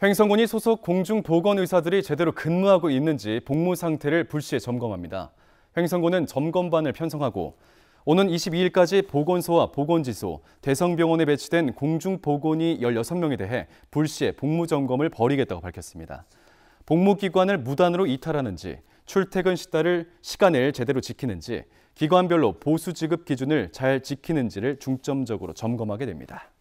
횡성군이 소속 공중보건의사들이 제대로 근무하고 있는지 복무 상태를 불시에 점검합니다. 횡성군은 점검반을 편성하고 오는 22일까지 보건소와 보건지소, 대성병원에 배치된 공중보건이 16명에 대해 불시에 복무점검을 벌이겠다고 밝혔습니다. 복무기관을 무단으로 이탈하는지, 출퇴근 시다를 시간을 제대로 지키는지, 기관별로 보수 지급 기준을 잘 지키는지를 중점적으로 점검하게 됩니다.